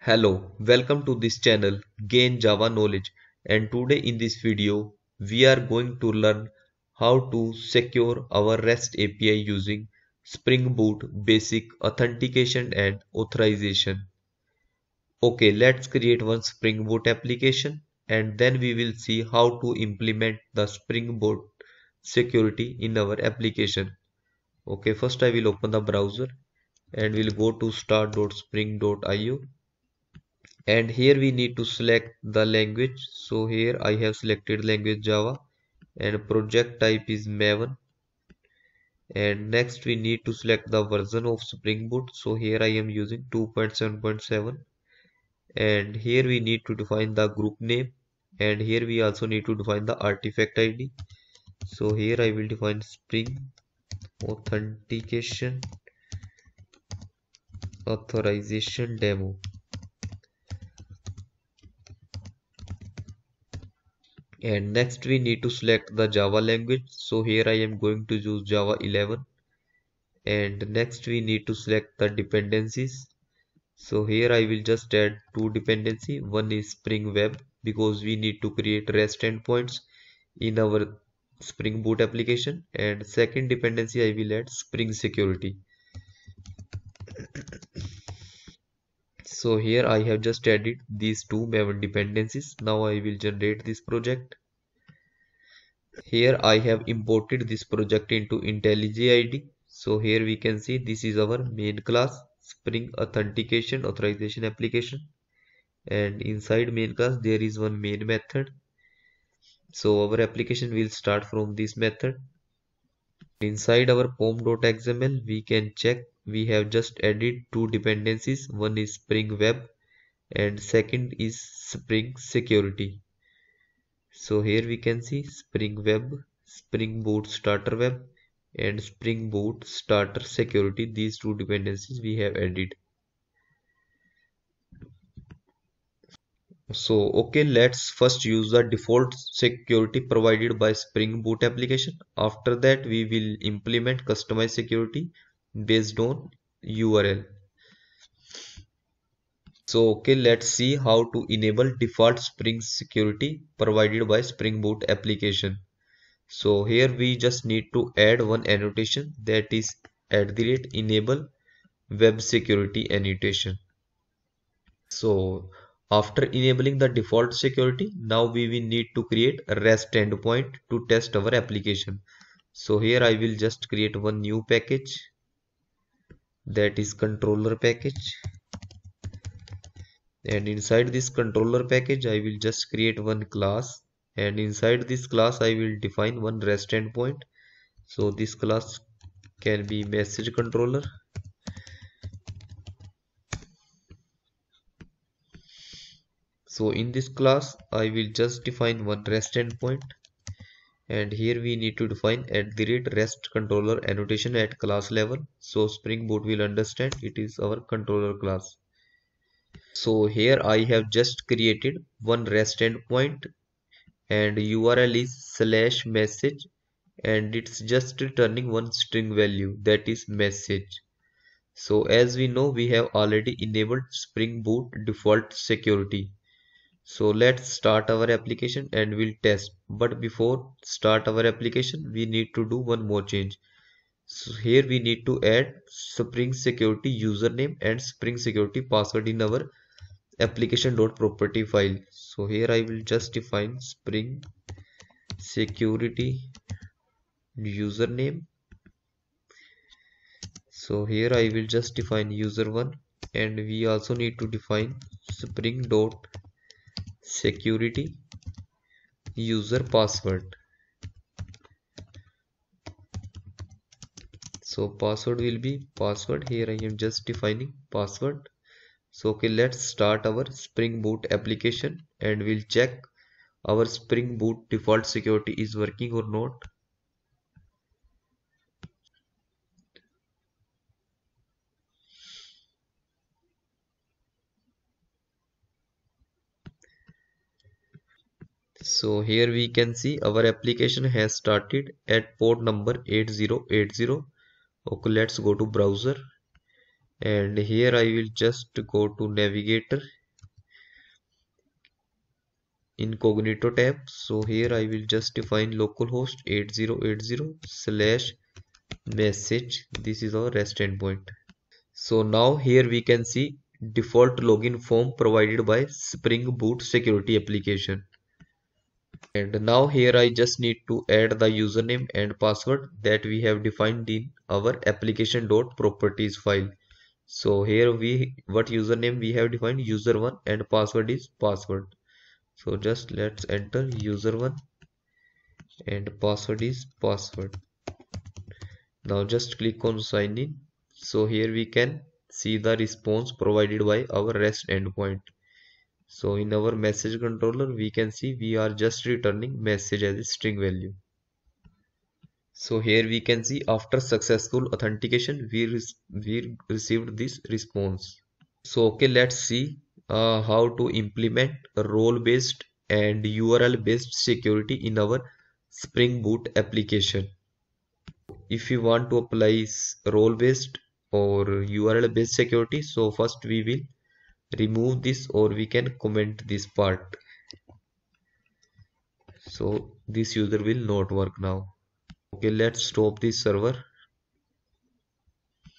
Hello, welcome to this channel Gain Java Knowledge and today in this video we are going to learn how to secure our REST API using Spring Boot basic authentication and authorization. Okay, let's create one Spring Boot application and then we will see how to implement the Spring Boot security in our application. Okay, first I will open the browser and we'll go to start.spring.io and here we need to select the language so here I have selected language Java and project type is Maven and next we need to select the version of Spring Boot so here I am using 2.7.7 and here we need to define the group name and here we also need to define the artifact ID so here I will define Spring authentication authorization demo and next we need to select the java language so here i am going to use java 11 and next we need to select the dependencies so here i will just add two dependency one is spring web because we need to create rest endpoints in our spring boot application and second dependency i will add spring security so here I have just added these two maven dependencies now I will generate this project here I have imported this project into IntelliJ ID so here we can see this is our main class spring authentication authorization application and inside main class there is one main method so our application will start from this method Inside our pom.xml, we can check we have just added two dependencies. One is Spring Web and second is Spring Security. So here we can see Spring Web, Spring Boot Starter Web and Spring Boot Starter Security. These two dependencies we have added. so okay let's first use the default security provided by spring boot application after that we will implement customized security based on url so okay let's see how to enable default spring security provided by spring boot application so here we just need to add one annotation that is at the rate enable web security annotation so after enabling the default security, now we will need to create a REST endpoint to test our application. So here I will just create one new package that is controller package and inside this controller package I will just create one class and inside this class I will define one REST endpoint. So this class can be message controller so in this class I will just define one REST endpoint and here we need to define at the rate REST controller annotation at class level so Spring Boot will understand it is our controller class so here I have just created one REST endpoint and URL is slash message and it's just returning one string value that is message so as we know we have already enabled Spring Boot default security so let's start our application and we'll test but before start our application we need to do one more change so here we need to add spring security username and spring security password in our application.property file so here i will just define spring security username so here i will just define user1 and we also need to define spring dot security user password so password will be password here I am just defining password so okay let's start our spring boot application and we'll check our spring boot default security is working or not so here we can see our application has started at port number 8080 okay let's go to browser and here I will just go to navigator incognito tab so here I will just define localhost 8080 slash message this is our rest endpoint so now here we can see default login form provided by Spring Boot security application and now here I just need to add the username and password that we have defined in our application.properties file so here we what username we have defined user1 and password is password so just let's enter user1 and password is password now just click on sign in so here we can see the response provided by our rest endpoint so in our message controller we can see we are just returning message as a string value so here we can see after successful authentication we, re we received this response so okay let's see uh, how to implement role based and URL based security in our Spring Boot application. If you want to apply role based or URL based security, so first we will remove this or we can comment this part so this user will not work now okay let's stop this server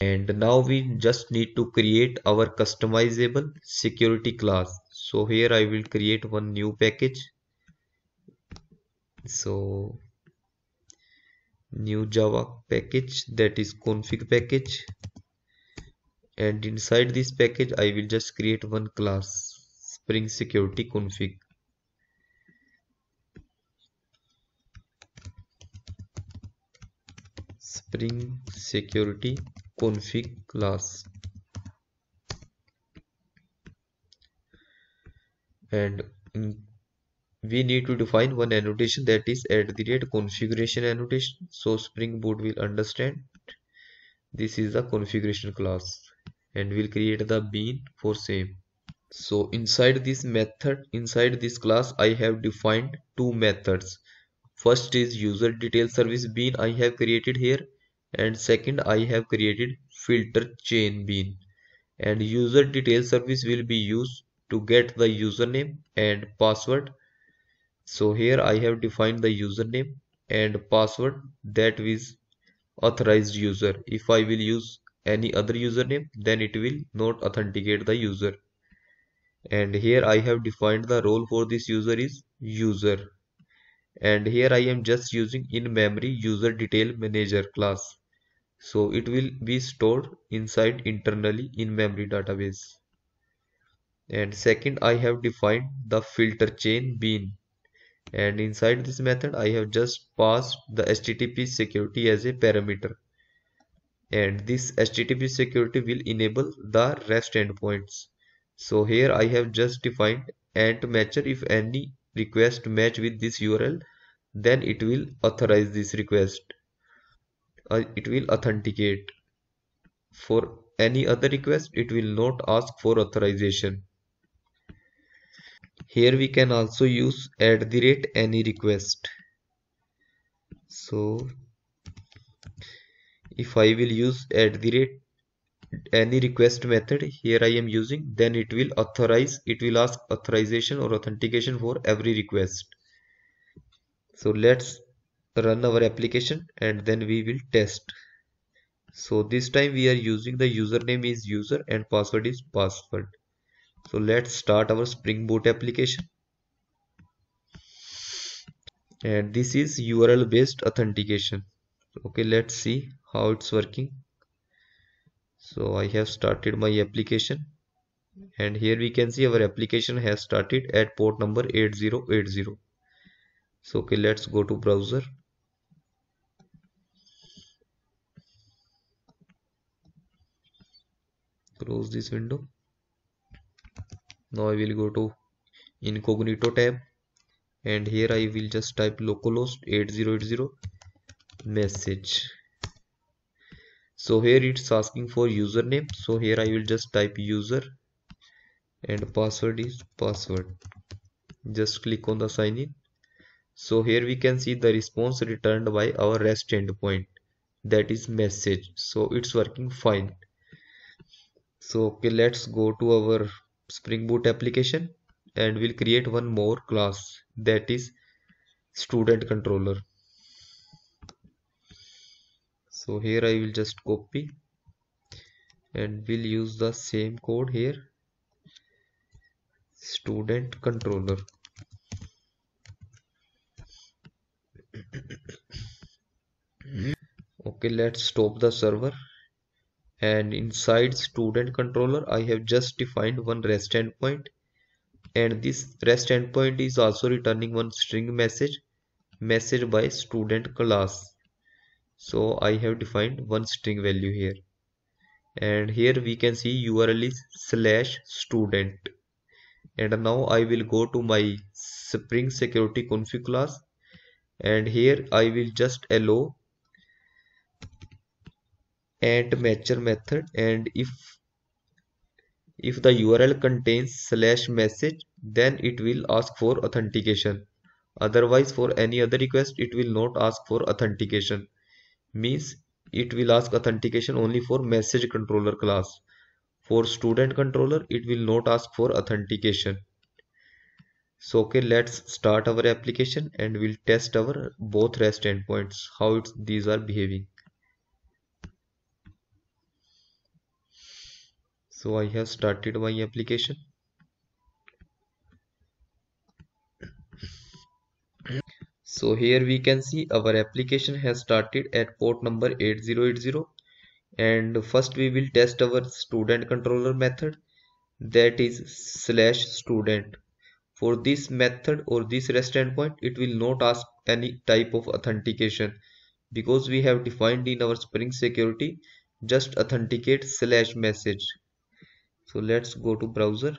and now we just need to create our customizable security class so here i will create one new package so new java package that is config package and inside this package I will just create one class spring security config spring security config class and mm, we need to define one annotation that is at the rate configuration annotation so spring boot will understand this is the configuration class and we'll create the bean for same so inside this method inside this class i have defined two methods first is user detail service bean i have created here and second i have created filter chain bean and user detail service will be used to get the username and password so here i have defined the username and password that is authorized user if i will use any other username then it will not authenticate the user and here I have defined the role for this user is user and here I am just using in memory user detail manager class so it will be stored inside internally in memory database and second I have defined the filter chain bean and inside this method I have just passed the HTTP security as a parameter and this HTTP security will enable the REST endpoints. So here I have just defined ant matcher if any request match with this URL then it will authorize this request. Uh, it will authenticate. For any other request it will not ask for authorization. Here we can also use at the rate any request. So if I will use at the rate any request method here I am using then it will authorize it will ask authorization or authentication for every request so let's run our application and then we will test so this time we are using the username is user and password is password so let's start our spring boot application and this is url based authentication okay let's see how it's working so I have started my application and here we can see our application has started at port number 8080 so okay let's go to browser close this window now I will go to incognito tab and here I will just type localhost 8080 message so here it's asking for username so here i will just type user and password is password just click on the sign in so here we can see the response returned by our rest endpoint that is message so it's working fine so okay let's go to our spring boot application and we'll create one more class that is student controller so here I will just copy and we'll use the same code here student controller okay let's stop the server and inside student controller I have just defined one rest endpoint and this rest endpoint is also returning one string message message by student class so I have defined one string value here and here we can see URL is slash student and now I will go to my spring security config class and here I will just allow and matcher method and if if the URL contains slash message then it will ask for authentication otherwise for any other request it will not ask for authentication means it will ask authentication only for message controller class for student controller it will not ask for authentication so okay let's start our application and we'll test our both rest endpoints how these are behaving so i have started my application so here we can see our application has started at port number 8080 and first we will test our student controller method that is slash student for this method or this rest endpoint it will not ask any type of authentication because we have defined in our spring security just authenticate slash message so let's go to browser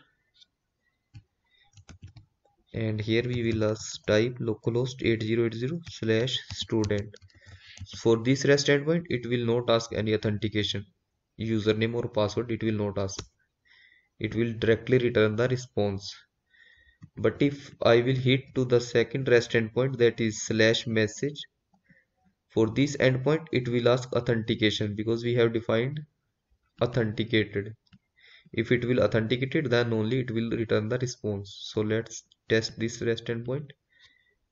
and here we will uh, type localhost 8080 slash student for this rest endpoint it will not ask any authentication username or password it will not ask it will directly return the response but if i will hit to the second rest endpoint that is slash message for this endpoint it will ask authentication because we have defined authenticated if it will authenticate it then only it will return the response so let's test this rest endpoint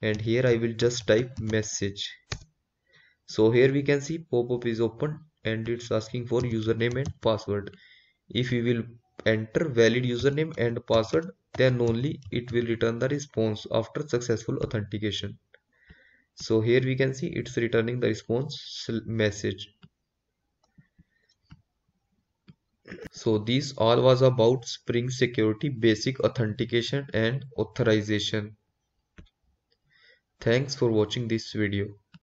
and here I will just type message so here we can see pop-up is open and it's asking for username and password if we will enter valid username and password then only it will return the response after successful authentication so here we can see it's returning the response message So this all was about Spring Security basic authentication and authorization. Thanks for watching this video.